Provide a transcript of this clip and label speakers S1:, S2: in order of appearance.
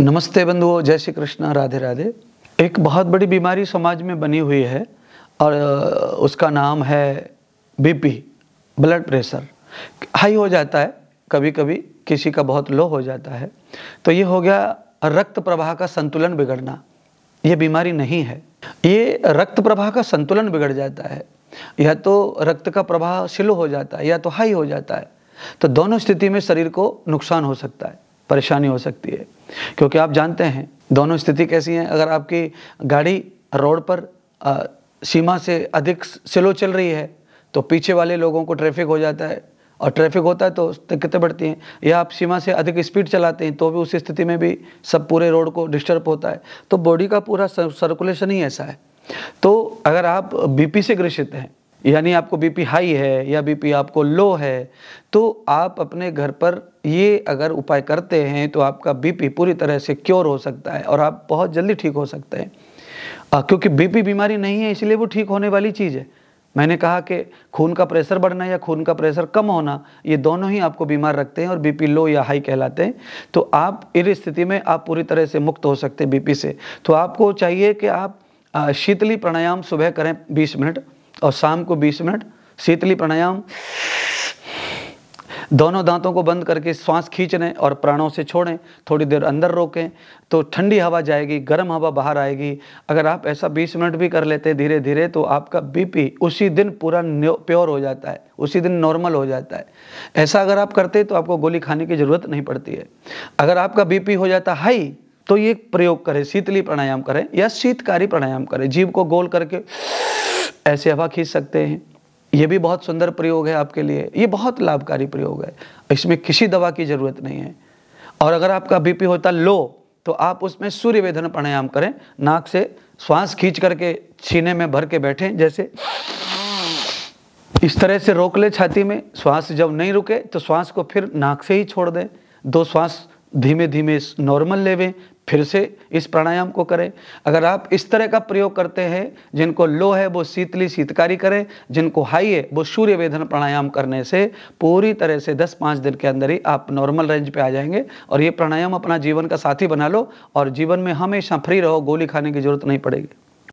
S1: नमस्ते बंधुओं जय श्री कृष्ण राधे राधे एक बहुत बड़ी बीमारी समाज में बनी हुई है और उसका नाम है बीपी ब्लड प्रेशर हाई हो जाता है कभी कभी किसी का बहुत लो हो जाता है तो ये हो गया रक्त प्रवाह का संतुलन बिगड़ना ये बीमारी नहीं है ये रक्त प्रवाह का संतुलन बिगड़ जाता है या तो रक्त का प्रवाह स्लो हो जाता है या तो हाई हो जाता है तो दोनों स्थिति में शरीर को नुकसान हो सकता है परेशानी हो सकती है क्योंकि आप जानते हैं दोनों स्थिति कैसी हैं अगर आपकी गाड़ी रोड पर आ, सीमा से अधिक स्लो चल रही है तो पीछे वाले लोगों को ट्रैफिक हो जाता है और ट्रैफिक होता है तो दिक्कतें बढ़ती हैं या आप सीमा से अधिक स्पीड चलाते हैं तो भी उस स्थिति में भी सब पूरे रोड को डिस्टर्ब होता है तो बॉडी का पूरा सर्कुलेशन ही ऐसा है तो अगर आप बीपी से ग्रसित हैं यानी आपको बीपी हाई है या बीपी आपको लो है तो आप अपने घर पर ये अगर उपाय करते हैं तो आपका बीपी पूरी तरह से क्योर हो सकता है और आप बहुत जल्दी ठीक हो सकते हैं क्योंकि बीपी बीमारी नहीं है इसलिए वो ठीक होने वाली चीज़ है मैंने कहा कि खून का प्रेशर बढ़ना या खून का प्रेशर कम होना ये दोनों ही आपको बीमार रखते हैं और बीपी लो या हाई कहलाते हैं तो आप इस स्थिति में आप पूरी तरह से मुक्त हो सकते हैं बीपी से तो आपको चाहिए कि आप शीतली प्राणायाम सुबह करें 20 मिनट और शाम को 20 मिनट शीतली प्राणायाम दोनों दांतों को बंद करके श्वास खींच लें और प्राणों से छोड़ें थोड़ी देर अंदर रोकें तो ठंडी हवा जाएगी गर्म हवा बाहर आएगी अगर आप ऐसा 20 मिनट भी कर लेते धीरे धीरे तो आपका बी उसी दिन पूरा प्योर हो जाता है उसी दिन नॉर्मल हो जाता है ऐसा अगर आप करते तो आपको गोली खाने की ज़रूरत नहीं पड़ती है अगर आपका बी हो जाता हाई तो ये प्रयोग करें शीतली प्राणायाम करें या शीतकारी प्राणायाम करें जीव को गोल करके ऐसे हवा खींच सकते हैं ये भी बहुत सुंदर प्रयोग है आपके लिए ये बहुत लाभकारी प्रयोग है इसमें किसी दवा की ज़रूरत नहीं है और अगर आपका बीपी होता लो तो आप उसमें सूर्य वेदन प्राणायाम करें नाक से श्वास खींच करके छीने में भर के बैठें जैसे इस तरह से रोक ले छाती में श्वास जब नहीं रुके तो श्वास को फिर नाक से ही छोड़ दें दो श्वास धीमे धीमे नॉर्मल लेवें फिर से इस प्राणायाम को करें अगर आप इस तरह का प्रयोग करते हैं जिनको लो है वो शीतली शीतकारी करें जिनको हाई है वो सूर्य वेदन प्राणायाम करने से पूरी तरह से 10-5 दिन के अंदर ही आप नॉर्मल रेंज पे आ जाएंगे और ये प्राणायाम अपना जीवन का साथी बना लो और जीवन में हमेशा फ्री रहो गोली खाने की जरूरत नहीं पड़ेगी